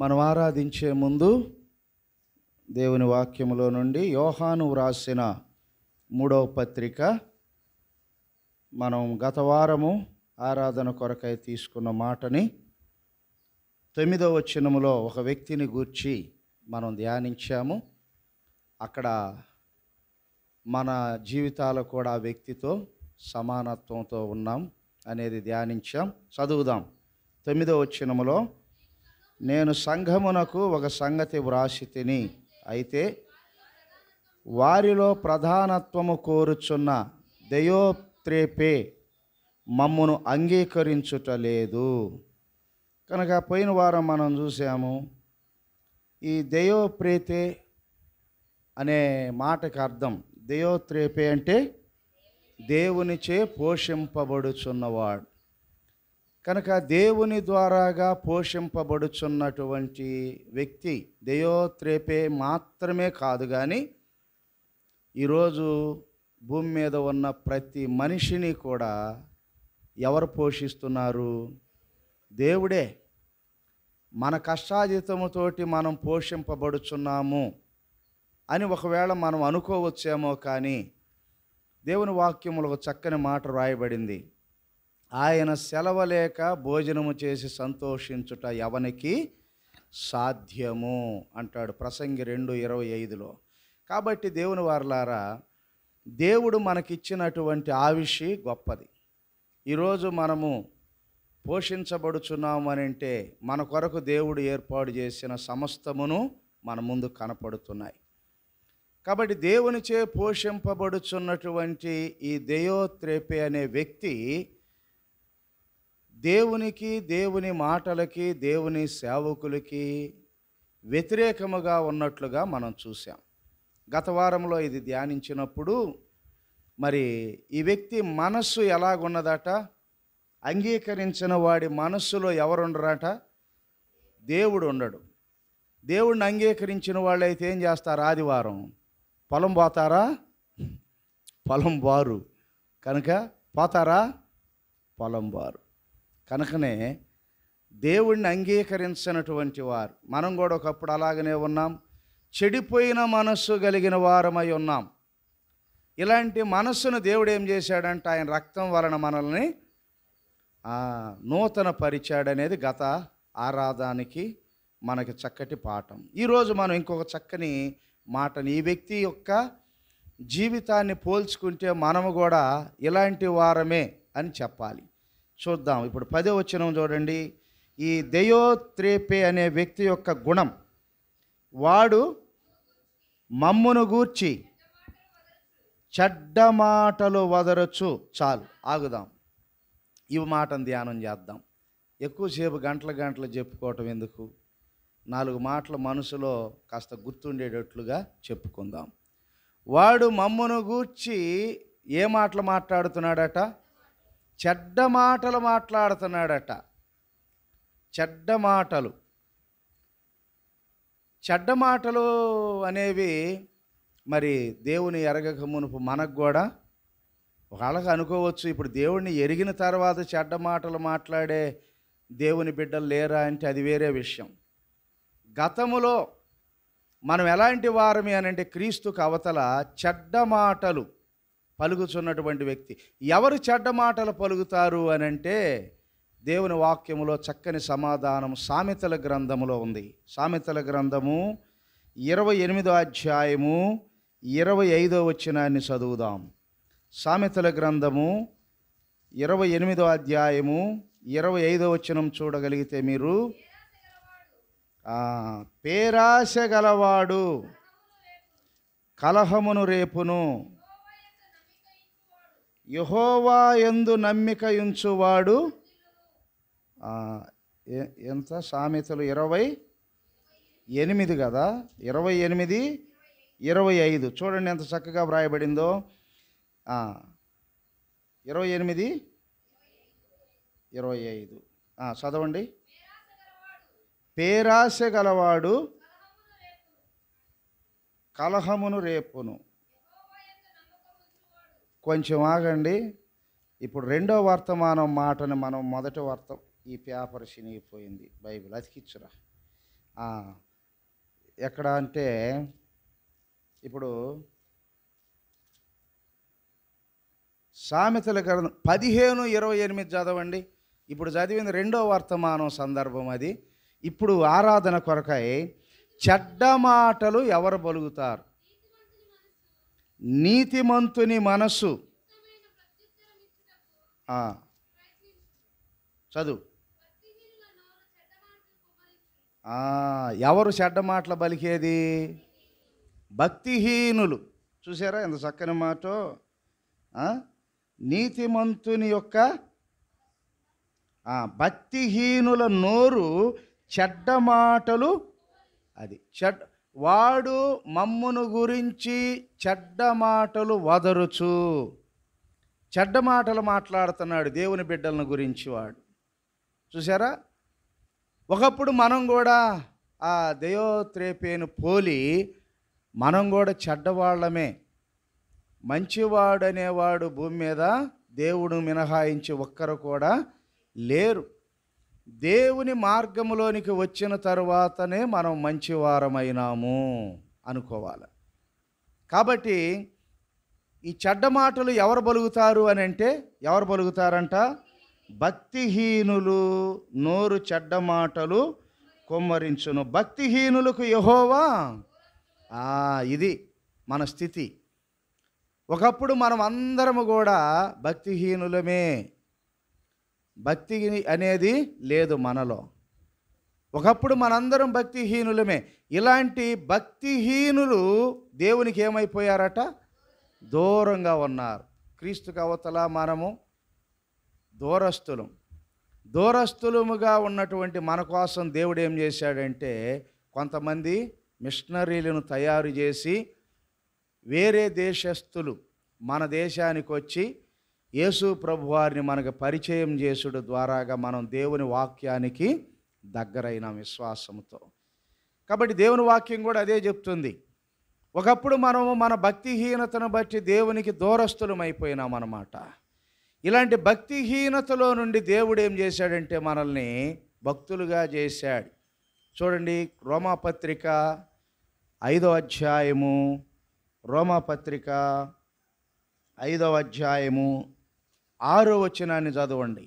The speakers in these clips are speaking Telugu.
మనం ఆరాధించే ముందు దేవుని వాక్యములో నుండి యోహాను వ్రాసిన మూడవ పత్రిక మనం గత వారము ఆరాధన కొరకై తీసుకున్న మాటని తొమ్మిదవ చిన్నములో ఒక వ్యక్తిని గూర్చి మనం ధ్యానించాము అక్కడ మన జీవితాలు కూడా ఆ వ్యక్తితో సమానత్వంతో ఉన్నాం అనేది ధ్యానించాం చదువుదాం తొమ్మిదవ చిన్నములో నేను సంఘమునకు ఒక సంగతి వ్రాసి తిని అయితే వారిలో ప్రధానత్వము కోరుచున్న దయోత్రేపే మమ్మను అంగీకరించుట లేదు కనుక పోయిన వారం మనం చూసాము ఈ దయోప్రేతే అనే మాటకు అర్థం దయోత్రేపే అంటే దేవునిచే పోషింపబడుచున్నవాడు కనుక దేవుని ద్వారాగా పోషింపబడుచున్నటువంటి వ్యక్తి దయోత్రేపే మాత్రమే కాదు కానీ ఈరోజు భూమి మీద ఉన్న ప్రతి మనిషిని కూడా ఎవరు పోషిస్తున్నారు దేవుడే మన కష్టాజితముతోటి మనం పోషింపబడుచున్నాము అని ఒకవేళ మనం అనుకోవచ్చేమో కానీ దేవుని వాక్యములకు ఒక చక్కని మాట రాయబడింది ఆయన సెలవలేక భోజనము చేసి సంతోషించుట ఎవనికి సాధ్యము అంటాడు ప్రసంగి రెండు ఇరవై ఐదులో కాబట్టి దేవుని వారలారా దేవుడు మనకిచ్చినటువంటి ఆవిషి గొప్పది ఈరోజు మనము అంటే మన కొరకు దేవుడు ఏర్పాటు చేసిన సమస్తమును మన ముందు కనపడుతున్నాయి కాబట్టి దేవునిచే పోషింపబడుచున్నటువంటి ఈ దయోత్రేపే అనే వ్యక్తి దేవునికి దేవుని మాటలకి దేవుని సేవకులకి వ్యతిరేకముగా ఉన్నట్లుగా మనం చూసాం గత వారంలో ఇది ధ్యానించినప్పుడు మరి ఈ వ్యక్తి మనస్సు ఎలాగున్నదట అంగీకరించిన వాడి మనస్సులో ఎవరుండరట దేవుడు ఉండడు దేవుడిని అంగీకరించిన వాళ్ళైతే ఏం చేస్తారు ఆదివారం పొలం పోతారా పొలం వారు కనుక పోతారా పొలం వారు కనుకనే దేవుణ్ణి అంగీకరించినటువంటి వారు మనం కూడా ఒకప్పుడు అలాగనే ఉన్నాం చెడిపోయిన మనస్సు కలిగిన వారమై ఉన్నాం ఇలాంటి మనస్సును దేవుడు ఏం చేశాడంటే ఆయన రక్తం వలన మనల్ని నూతన పరిచాడనేది గత ఆరాధానికి మనకి చక్కటి పాఠం ఈరోజు మనం ఇంకొక చక్కని మాటని ఈ వ్యక్తి యొక్క జీవితాన్ని పోల్చుకుంటే మనము కూడా ఇలాంటి వారమే అని చెప్పాలి చూద్దాం ఇప్పుడు పదే వచ్చిన చూడండి ఈ దయోత్రేపే అనే వ్యక్తి యొక్క గుణం వాడు మమ్మును గూర్చి చెడ్డ మాటలు వదరచు చాలు ఆగుదాం ఇవి మాటను ధ్యానం చేద్దాం ఎక్కువసేపు గంటల గంటలు చెప్పుకోవటం ఎందుకు నాలుగు మాటలు మనసులో కాస్త గుర్తుండేటట్లుగా చెప్పుకుందాం వాడు మమ్మును గూర్చి ఏ మాటలు మాట్లాడుతున్నాడట చెడ్డ మాటలు మాట్లాడుతున్నాడట చెడ్డ మాటలు చెడ్డ మాటలు అనేవి మరి దేవుని ఎరగక మునుపు మనకు కూడా వాళ్ళకి అనుకోవచ్చు ఇప్పుడు దేవుణ్ణి ఎరిగిన తర్వాత చెడ్డ మాటలు మాట్లాడే దేవుని బిడ్డలు లేరా అంటే అది వేరే విషయం గతములో మనం ఎలాంటి వారమే అనంటే క్రీస్తుకు అవతల చెడ్డ మాటలు పలుకుచున్నటువంటి వ్యక్తి ఎవరు చెడ్డ మాటలు పలుకుతారు అని అంటే దేవుని వాక్యములో చక్కని సమాధానం సామెతల గ్రంథములో ఉంది సామెతల గ్రంథము ఇరవై ఎనిమిదో అధ్యాయము ఇరవై ఐదో వచ్చినాన్ని చదువుదాం సామెతల గ్రంథము ఇరవై ఎనిమిదో అధ్యాయము ఇరవై ఐదో వచనం చూడగలిగితే మీరు పేరాశ గలవాడు కలహమును రేపును యహోవా ఎందు నమ్మిక ఉంచువాడు ఎంత సామెతలు ఇరవై ఎనిమిది కదా ఇరవై ఎనిమిది ఇరవై ఐదు చూడండి ఎంత చక్కగా వ్రాయబడిందో ఇరవై ఎనిమిది ఇరవై ఐదు చదవండి పేరాశ గలవాడు కలహమును రేపును కొంచెం ఆగండి ఇప్పుడు రెండో వర్తమానం మాటను మనం మొదటి వర్త ఈ పేపర్ చినిగిపోయింది బైబిల్ అతికిచ్చురా ఎక్కడ అంటే ఇప్పుడు సామెతల గ్రంథం పదిహేను ఇరవై ఎనిమిది చదవండి ఇప్పుడు చదివింది రెండో వర్తమానం సందర్భం అది ఇప్పుడు ఆరాధన కొరకై చెడ్డ మాటలు ఎవరు బలుగుతారు నీతిమంతుని మనస్సు చదువు ఎవరు చెడ్డ మాటలు బలికేది భక్తిహీనులు చూసారా ఎంత చక్కని మాట నీతిమంతుని యొక్క భక్తిహీనుల నోరు చెడ్డ మాటలు అది చెడ్డ వాడు మమ్మును గురించి చెడ్డ మాటలు వదరుచు చెడ్డ మాటలు మాట్లాడుతున్నాడు దేవుని బిడ్డలను గురించి వాడు చూసారా ఒకప్పుడు మనం కూడా ఆ దయోత్రేపేను పోలి మనం కూడా చెడ్డవాళ్ళమే మంచివాడనేవాడు భూమి మీద దేవుడు మినహాయించి ఒక్కరు కూడా లేరు దేవుని మార్గంలోనికి వచ్చిన తరువాతనే మనం మంచివారమైనాము అనుకోవాలి కాబట్టి ఈ చెడ్డ మాటలు ఎవరు బలుగుతారు అని అంటే ఎవరు బలుగుతారంట భక్తిహీనులు నోరు చెడ్డ మాటలు కొమ్మరించును భక్తిహీనులకు యహోవా ఇది మన స్థితి ఒకప్పుడు మనం అందరము కూడా భక్తిహీనులమే భక్తి అనేది లేదు మనలో ఒకప్పుడు మనందరం భక్తిహీనులమే ఇలాంటి భక్తిహీనులు దేవునికి ఏమైపోయారట దూరంగా ఉన్నారు క్రీస్తుకు అవతల మనము దూరస్తులం దూరస్థులముగా ఉన్నటువంటి మన కోసం దేవుడు ఏం చేశాడంటే కొంతమంది మిషనరీలను తయారు చేసి వేరే దేశస్థులు మన దేశానికి వచ్చి యేసు ప్రభు వారిని మనకు పరిచయం చేసుడు ద్వారాగా మనం దేవుని వాక్యానికి దగ్గరైన విశ్వాసంతో కాబట్టి దేవుని వాక్యం కూడా అదే చెప్తుంది ఒకప్పుడు మనము మన భక్తిహీనతను బట్టి దేవునికి దూరస్థులం అన్నమాట ఇలాంటి భక్తిహీనతలో నుండి దేవుడు ఏం చేశాడంటే మనల్ని భక్తులుగా చేశాడు చూడండి రోమాపత్రిక ఐదవ అధ్యాయము రోమాపత్రిక ఐదవ అధ్యాయము ఆరో వచనాన్ని చదవండి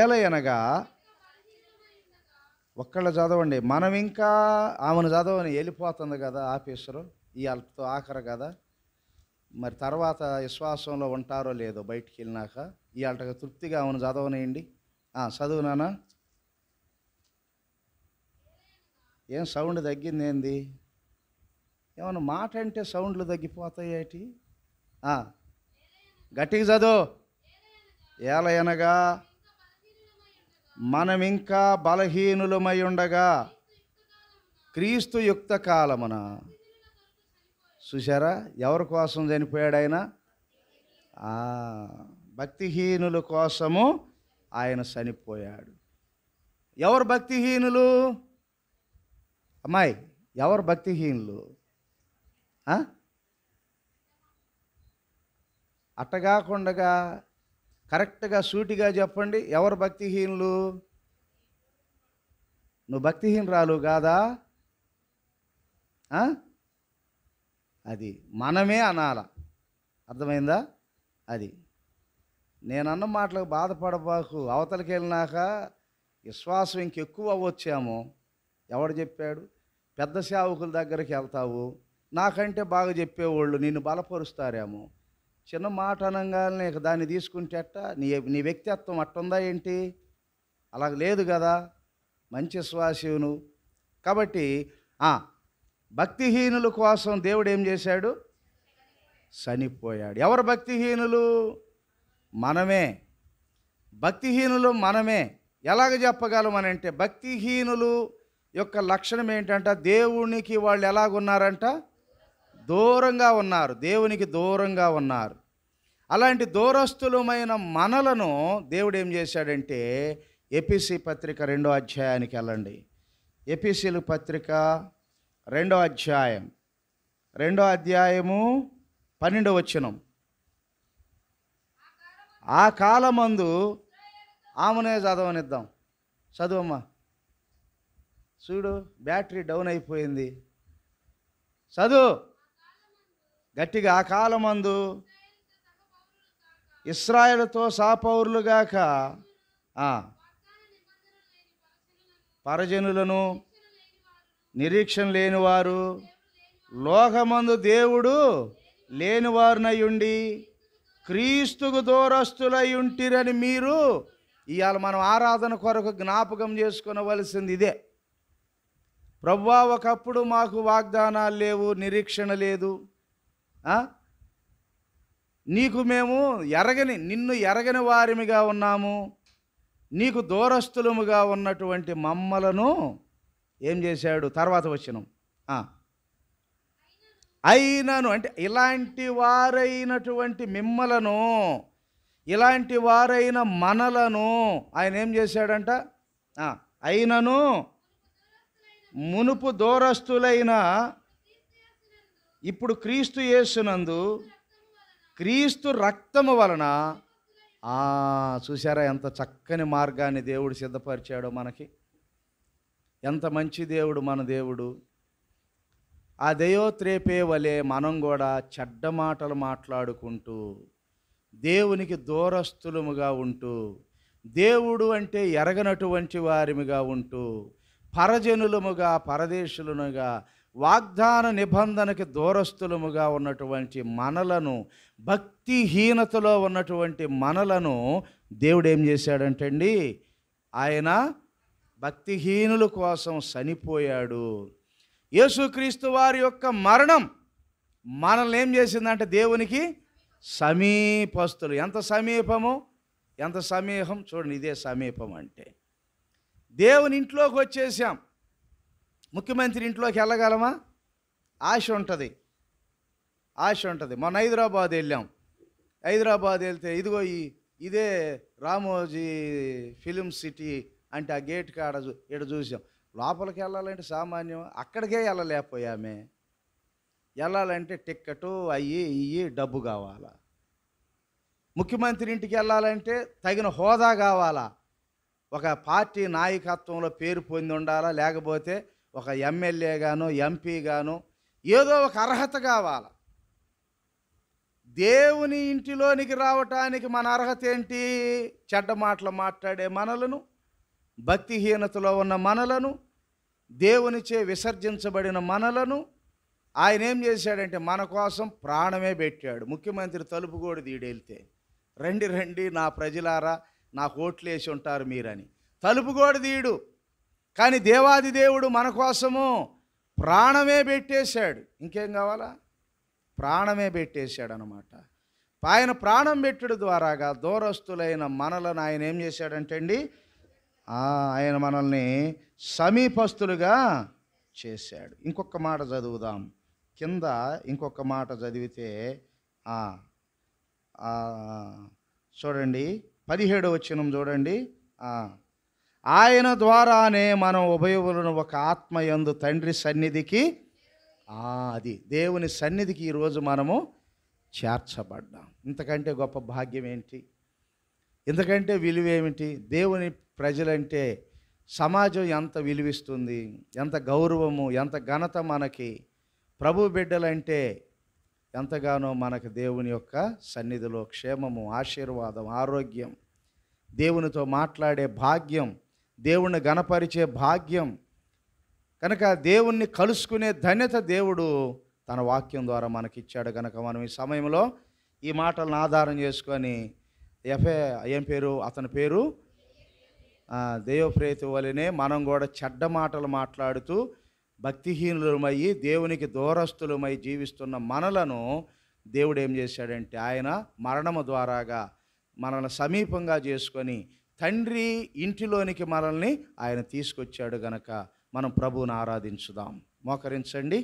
ఏలయనగా ఒక్కళ్ళు చదవండి మనం ఇంకా ఆమెను చదవని వెళ్ళిపోతుంది కదా ఆఫీసరు ఈ అల్పతో ఆఖరు కదా మరి తర్వాత విశ్వాసంలో ఉంటారో లేదో బయటికి వెళ్ళినాక ఇవాళ తృప్తిగా ఆమెను చదవనేయండి చదువు నాన్న ఏం సౌండ్ తగ్గింది ఏంది ఏమైనా మాట అంటే సౌండ్లు తగ్గిపోతాయి గట్టిగా చదువు ఏలయనగా మనం ఇంకా బలహీనులమై ఉండగా క్రీస్తు యుక్త కాలమున చూసారా ఎవరి కోసం చనిపోయాడు ఆయన భక్తిహీనుల కోసము ఆయన చనిపోయాడు ఎవరు భక్తిహీనులు అమ్మాయి ఎవరు భక్తిహీనులు అట్టగాకుండగా కరెక్ట్గా సూటిగా చెప్పండి ఎవరు భక్తిహీనులు నువ్వు భక్తిహీనరాలు కాదా అది మనమే అనాల అర్థమైందా అది నేను అన్న మాటలకు బాధపడబాకు అవతలకి వెళ్ళినాక విశ్వాసం ఇంకెక్కువ వచ్చాము ఎవడు చెప్పాడు పెద్ద సేవకుల దగ్గరికి వెళ్తావు నాకంటే బాగా చెప్పేవాళ్ళు నిన్ను బలపరుస్తారేమో చిన్న మాట అనగానే దాన్ని తీసుకుంటేట నీ నీ వ్యక్తిత్వం అట్టుందా ఏంటి అలా లేదు కదా మంచి శ్వాసను కాబట్టి భక్తిహీనుల కోసం దేవుడు ఏం చేశాడు చనిపోయాడు ఎవరు భక్తిహీనులు మనమే భక్తిహీనులు మనమే ఎలాగ చెప్పగలం అని అంటే భక్తిహీనులు యొక్క లక్షణం ఏంటంట దేవునికి వాళ్ళు ఎలాగున్నారంట దూరంగా ఉన్నారు దేవునికి దూరంగా ఉన్నారు అలాంటి దూరస్తులమైన మనలను దేవుడు ఏం చేశాడంటే ఎపిసి పత్రిక రెండో అధ్యాయానికి వెళ్ళండి ఎపిసిలు పత్రిక రెండో అధ్యాయం రెండో అధ్యాయము పన్నెండో వచనం ఆ కాలమందు ఆమెనే చదవనిద్దాం చదువమ్మా చూడు బ్యాటరీ డౌన్ అయిపోయింది చదువు గట్టిగా ఆ కాలమందు ఇస్రాయలతో సాపౌరులుగాక పరజనులను నిరీక్షణ లేనివారు లోకమందు దేవుడు ఉండి క్రీస్తుకు ఉంటిరని మీరు ఇవాళ మనం ఆరాధన కొరకు జ్ఞాపకం చేసుకునవలసింది ఇదే ప్రభువా ఒకప్పుడు మాకు వాగ్దానాలు లేవు నిరీక్షణ లేదు నీకు మేము ఎరగని నిన్ను ఎరగని వారిమిగా ఉన్నాము నీకు దూరస్తులముగా ఉన్నటువంటి మమ్మలను ఏం చేశాడు తర్వాత వచ్చినం అయినను అంటే ఇలాంటి వారైనటువంటి మిమ్మలను ఇలాంటి వారైన మనలను ఆయన ఏం చేశాడంట అయినను మునుపు దూరస్తులైన ఇప్పుడు క్రీస్తు యేసునందు క్రీస్తు రక్తము వలన చూసారా ఎంత చక్కని మార్గాన్ని దేవుడు సిద్ధపరిచాడో మనకి ఎంత మంచి దేవుడు మన దేవుడు ఆ దయోత్రేపే వలె మనం కూడా చెడ్డ మాటలు మాట్లాడుకుంటూ దేవునికి దూరస్తులముగా ఉంటూ దేవుడు అంటే ఎరగనటువంటి వారిముగా ఉంటూ పరజనులముగా పరదేశులనుగా వాగ్దాన నిబంధనకి దూరస్తులముగా ఉన్నటువంటి మనలను భక్తిహీనతలో ఉన్నటువంటి మనలను దేవుడు ఏం చేశాడంటండి ఆయన భక్తిహీనుల కోసం చనిపోయాడు యేసుక్రీస్తు వారి యొక్క మరణం మనల్ని ఏం చేసిందంటే దేవునికి సమీపస్తులు ఎంత సమీపము ఎంత సమీపం చూడండి ఇదే సమీపం అంటే దేవుని ఇంట్లోకి వచ్చేసాం ముఖ్యమంత్రి ఇంట్లోకి వెళ్ళగలమా ఆశ ఉంటుంది ఆశ ఉంటుంది మొన్న హైదరాబాద్ వెళ్ళాం హైదరాబాద్ వెళ్తే ఇదిగో ఈ ఇదే రామోజీ ఫిలిం సిటీ అంటే ఆ గేట్ కాడ ఇక్కడ చూసాం లోపలికి వెళ్ళాలంటే సామాన్యం అక్కడికే వెళ్ళలేకపోయామే వెళ్ళాలంటే టిక్కెటు అయ్యి ఇయ్యి డబ్బు కావాలా ముఖ్యమంత్రి ఇంటికి వెళ్ళాలంటే తగిన హోదా కావాలా ఒక పార్టీ నాయకత్వంలో పేరు పొంది ఉండాలా లేకపోతే ఒక ఎమ్మెల్యే గాను ఎంపీ గాను ఏదో ఒక అర్హత కావాల దేవుని ఇంటిలోనికి రావటానికి మన అర్హత ఏంటి చెడ్డ మాటలు మాట్లాడే మనలను భక్తిహీనతలో ఉన్న మనలను దేవునిచే విసర్జించబడిన మనలను ఆయన ఏం చేశాడంటే మన కోసం ప్రాణమే పెట్టాడు ముఖ్యమంత్రి తలుపు కూడా తీడెళ్తే రండి రండి నా ప్రజలారా నాకు వేసి ఉంటారు మీరని తలుపు కూడా తీయడు కానీ దేవాది దేవుడు మన కోసము ప్రాణమే పెట్టేశాడు ఇంకేం కావాలా ప్రాణమే పెట్టేశాడు అనమాట ఆయన ప్రాణం పెట్టడం ద్వారాగా దూరస్తులైన మనలను ఆయన ఏం చేశాడంటే అండి ఆయన మనల్ని సమీపస్తులుగా చేశాడు ఇంకొక మాట చదువుదాం కింద ఇంకొక మాట చదివితే చూడండి పదిహేడు వచ్చినం చూడండి ఆయన ద్వారానే మనం ఉభయములను ఒక ఆత్మ ఎందు తండ్రి సన్నిధికి అది దేవుని సన్నిధికి ఈరోజు మనము చేర్చబడ్డాం ఇంతకంటే గొప్ప భాగ్యం ఏంటి ఎందుకంటే విలువేమిటి దేవుని ప్రజలంటే సమాజం ఎంత విలువిస్తుంది ఎంత గౌరవము ఎంత ఘనత మనకి ప్రభు బిడ్డలంటే ఎంతగానో మనకు దేవుని యొక్క సన్నిధిలో క్షేమము ఆశీర్వాదం ఆరోగ్యం దేవునితో మాట్లాడే భాగ్యం దేవుణ్ణి గణపరిచే భాగ్యం కనుక దేవుణ్ణి కలుసుకునే ధన్యత దేవుడు తన వాక్యం ద్వారా మనకిచ్చాడు కనుక మనం ఈ సమయంలో ఈ మాటలను ఆధారం చేసుకొని ఎఫే ఏం పేరు అతని పేరు దేవప్రేతి వలనే మనం కూడా చెడ్డ మాటలు మాట్లాడుతూ భక్తిహీనులమయ్యి దేవునికి దూరస్తులమై జీవిస్తున్న మనలను దేవుడు ఏం చేశాడంటే ఆయన మరణము ద్వారాగా మనల్ని సమీపంగా చేసుకొని తండ్రి ఇంటిలోనికి మనల్ని ఆయన తీసుకొచ్చాడు గనక మనం ప్రభువును ఆరాధించుదాం మోకరించండి